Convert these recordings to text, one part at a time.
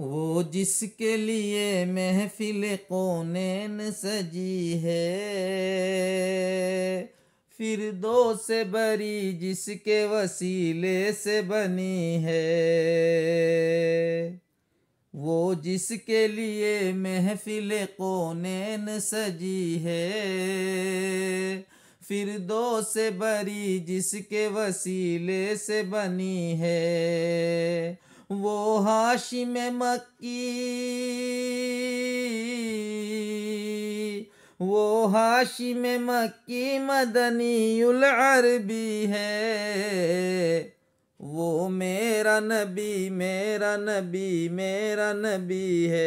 वो जिसके लिए महफिल न सजी है फिर दो से बरी जिसके वसीले से बनी है वो जिसके लिए महफिल न सजी है फिर दो से बरी जिसके वसीले से बनी है वो हाशिम मक्की वो हाशिम मक्की मदनील अरबी है वो मेरा नबी मेरा नबी मेरा नबी है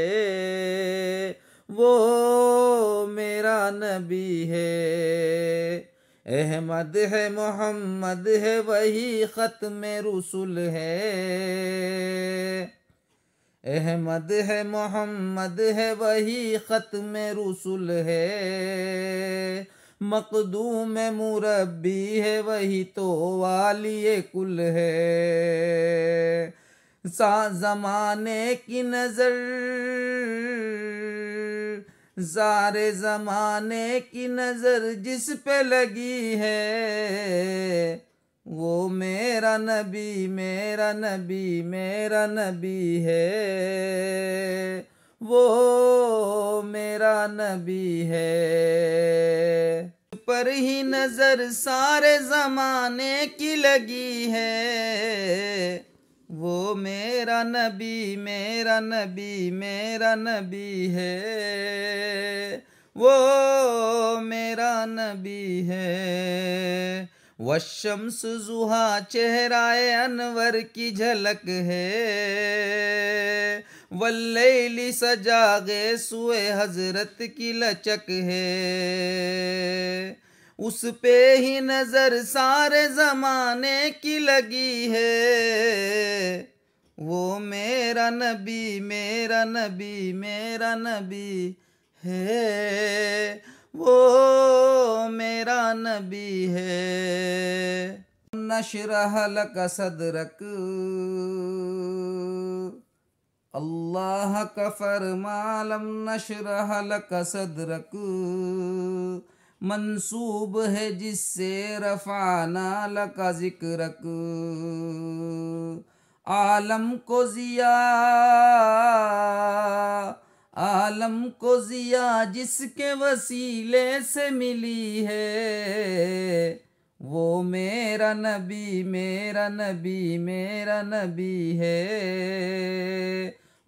वो मेरा नबी है अहमद है मोहम्मद है वही ख़त्म रसूल है अहमद है मोहम्मद है वही ख़त्म रसुल है मकदूम मुरबी है वही तो वाली कुल है सा जमाने की नज़र सारे जमाने की नज़र जिस पे लगी है वो मेरा नबी मेरा नबी मेरा नबी है वो मेरा नबी है पर ही नज़र सारे ज़माने की लगी है वो मेरा नबी मेरा नबी मेरा नबी है वो मेरा नबी है वशम्स जुहा चेहराए अनवर की झलक है वल्लैली सजागे सुए हजरत की लचक है उस पे ही नज़र सारे ज़माने की लगी है वो मेरा नबी मेरा नबी मेरा नबी है वो मेरा नबी है नशरह लक सदरक अल्लाह का फरमालम नशरह लक सदरक मनसूब है जिससे रफाना लका जिक्रक आलम को जिया आलम को जिया जिसके वसीले से मिली है वो मेरा नबी मेरा नबी मेरा नबी है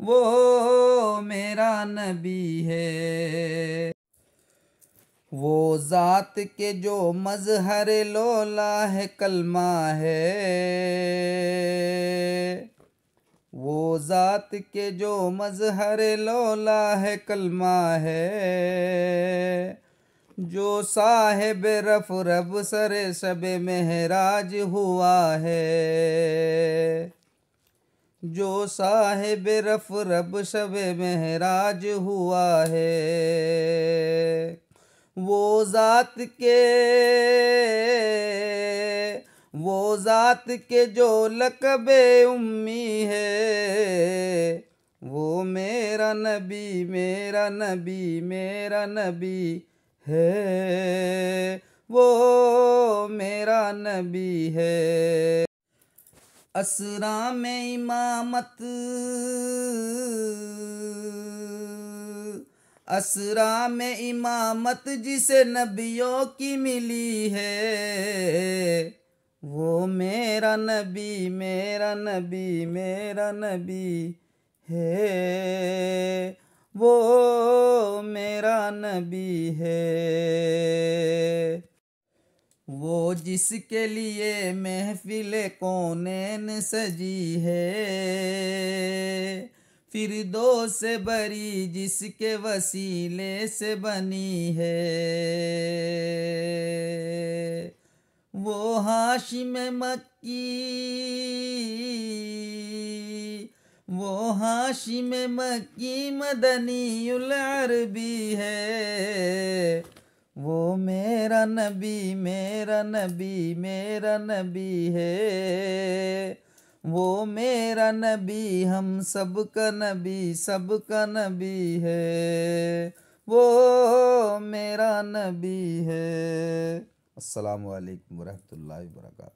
वो मेरा नबी है वो ज़ात के जो मजहर लोला है कलमा है वो ज़ात के जो मजहर लोला है कलमा है जो साहेब रफ रब सर शब महराज हुआ है जो साहेब रफ रब शब महराज हुआ है वो ज़ात के वो ज़ात के जो लकबे उम्मी है वो मेरा नबी मेरा नबी मेरा नबी है वो मेरा नबी है असरा में इमामत असरा में इमामत जिसे नबियों की मिली है वो मेरा नबी मेरा नबी मेरा नबी है वो मेरा नबी है वो जिसके लिए महफिल न सजी है फिर दो से बरी जिसके वसीले से बनी है वो हाशिम मक्की वो हाशिम मक्की मदनी अरबी है वो मेरा नबी मेरा नबी मेरा नबी है वो मेरा नबी हम सब का नबी सब का नबी है वो मेरा नबी है असलकम वरहमल वर्का